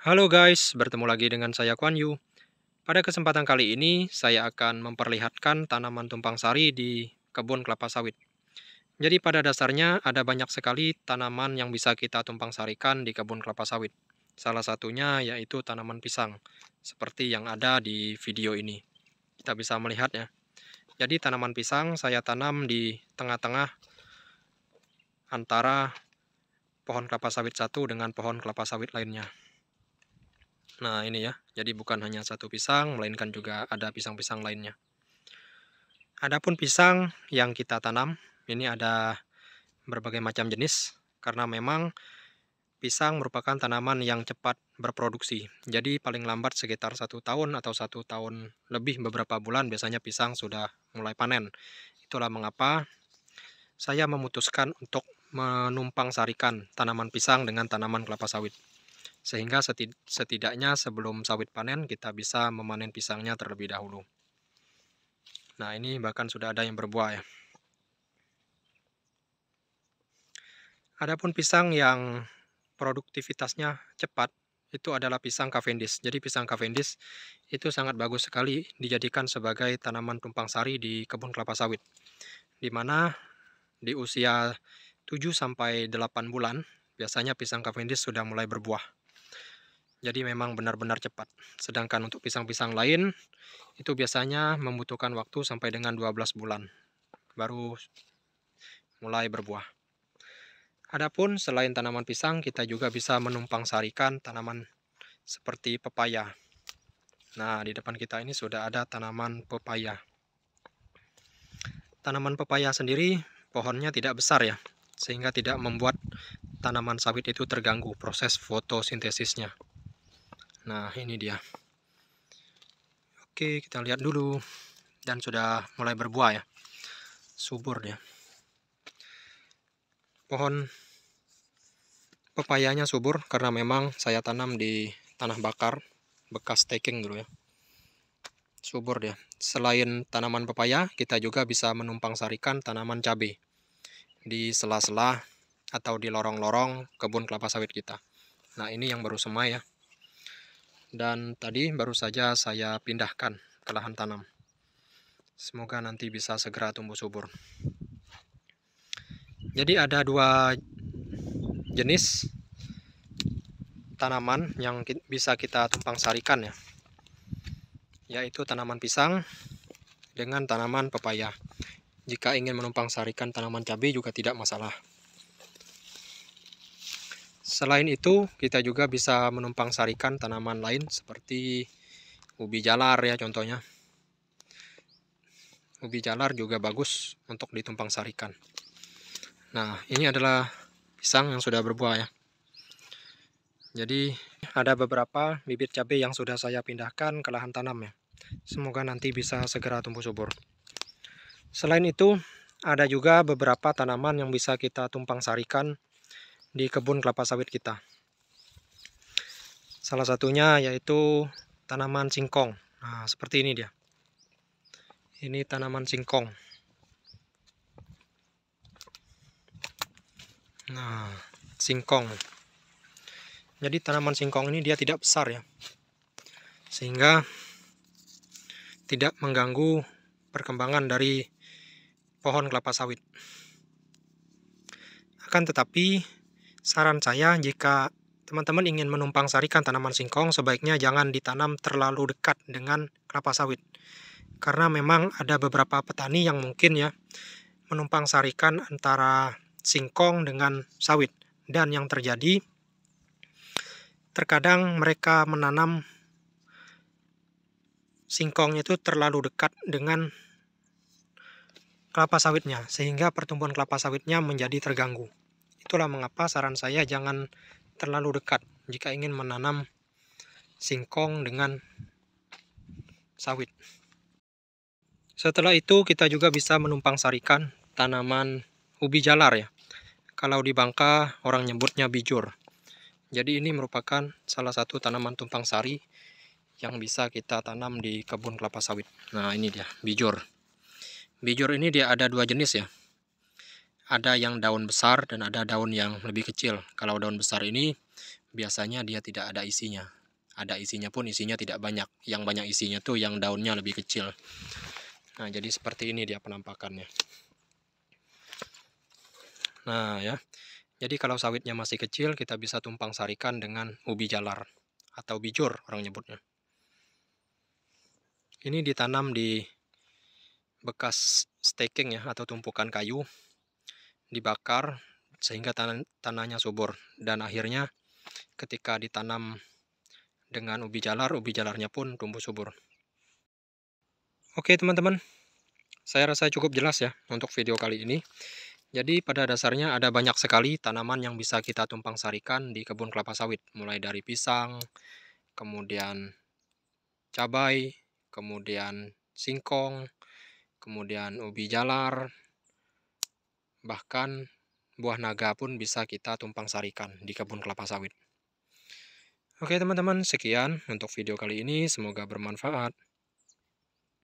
Halo guys, bertemu lagi dengan saya Kuan Yu. Pada kesempatan kali ini, saya akan memperlihatkan tanaman tumpang sari di kebun kelapa sawit. Jadi pada dasarnya ada banyak sekali tanaman yang bisa kita tumpang sarikan di kebun kelapa sawit. Salah satunya yaitu tanaman pisang, seperti yang ada di video ini. Kita bisa melihatnya. Jadi tanaman pisang saya tanam di tengah-tengah antara pohon kelapa sawit satu dengan pohon kelapa sawit lainnya. Nah ini ya, jadi bukan hanya satu pisang, melainkan juga ada pisang-pisang lainnya. Adapun pisang yang kita tanam, ini ada berbagai macam jenis, karena memang pisang merupakan tanaman yang cepat berproduksi. Jadi paling lambat sekitar satu tahun atau satu tahun lebih beberapa bulan biasanya pisang sudah mulai panen. Itulah mengapa saya memutuskan untuk menumpang sarikan tanaman pisang dengan tanaman kelapa sawit sehingga setidaknya sebelum sawit panen kita bisa memanen pisangnya terlebih dahulu. Nah ini bahkan sudah ada yang berbuah ya. Adapun pisang yang produktivitasnya cepat itu adalah pisang Cavendish. Jadi pisang Cavendish itu sangat bagus sekali dijadikan sebagai tanaman tumpang sari di kebun kelapa sawit. Di mana di usia 7 sampai 8 bulan biasanya pisang Cavendish sudah mulai berbuah jadi memang benar-benar cepat. Sedangkan untuk pisang-pisang lain, itu biasanya membutuhkan waktu sampai dengan 12 bulan, baru mulai berbuah. Adapun selain tanaman pisang, kita juga bisa menumpang sarikan tanaman seperti pepaya. Nah, di depan kita ini sudah ada tanaman pepaya. Tanaman pepaya sendiri pohonnya tidak besar ya, sehingga tidak membuat tanaman sawit itu terganggu proses fotosintesisnya. Nah ini dia. Oke kita lihat dulu dan sudah mulai berbuah ya. Subur dia. Pohon pepayanya subur karena memang saya tanam di tanah bakar bekas taking dulu ya. Subur dia. Selain tanaman pepaya, kita juga bisa menumpang sarikan tanaman cabai di sela-sela atau di lorong-lorong kebun kelapa sawit kita. Nah, ini yang baru semai ya dan tadi baru saja saya pindahkan ke lahan tanam semoga nanti bisa segera tumbuh subur jadi ada dua jenis tanaman yang bisa kita tumpang sarikan ya yaitu tanaman pisang dengan tanaman pepaya jika ingin menumpang sarikan tanaman cabai juga tidak masalah Selain itu, kita juga bisa menumpang sarikan tanaman lain seperti ubi jalar ya contohnya. Ubi jalar juga bagus untuk ditumpang sarikan. Nah, ini adalah pisang yang sudah berbuah ya. Jadi ada beberapa bibit cabai yang sudah saya pindahkan ke lahan tanam ya. Semoga nanti bisa segera tumbuh subur. Selain itu, ada juga beberapa tanaman yang bisa kita tumpang sarikan di kebun kelapa sawit kita. Salah satunya yaitu tanaman singkong. Nah, seperti ini dia. Ini tanaman singkong. Nah, singkong. Jadi tanaman singkong ini dia tidak besar ya. Sehingga tidak mengganggu perkembangan dari pohon kelapa sawit. Akan tetapi Saran saya, jika teman-teman ingin menumpang sarikan tanaman singkong, sebaiknya jangan ditanam terlalu dekat dengan kelapa sawit. Karena memang ada beberapa petani yang mungkin ya menumpang sarikan antara singkong dengan sawit. Dan yang terjadi, terkadang mereka menanam singkongnya itu terlalu dekat dengan kelapa sawitnya, sehingga pertumbuhan kelapa sawitnya menjadi terganggu. Itulah mengapa saran saya jangan terlalu dekat jika ingin menanam singkong dengan sawit. Setelah itu kita juga bisa menumpang sarikan tanaman ubi jalar ya. Kalau di Bangka orang nyebutnya bijur. Jadi ini merupakan salah satu tanaman tumpang sari yang bisa kita tanam di kebun kelapa sawit. Nah ini dia bijur. Bijur ini dia ada dua jenis ya ada yang daun besar dan ada daun yang lebih kecil. Kalau daun besar ini biasanya dia tidak ada isinya. Ada isinya pun isinya tidak banyak. Yang banyak isinya tuh yang daunnya lebih kecil. Nah, jadi seperti ini dia penampakannya. Nah, ya. Jadi kalau sawitnya masih kecil, kita bisa tumpang sarikan dengan ubi jalar atau bijur orang nyebutnya. Ini ditanam di bekas staking ya atau tumpukan kayu dibakar sehingga tan tanahnya subur dan akhirnya ketika ditanam dengan ubi jalar, ubi jalarnya pun tumbuh subur. Oke teman-teman, saya rasa cukup jelas ya untuk video kali ini. Jadi pada dasarnya ada banyak sekali tanaman yang bisa kita tumpang sarikan di kebun kelapa sawit. Mulai dari pisang, kemudian cabai, kemudian singkong, kemudian ubi jalar, bahkan buah naga pun bisa kita tumpang sarikan di kebun kelapa sawit. Oke teman-teman, sekian untuk video kali ini. Semoga bermanfaat.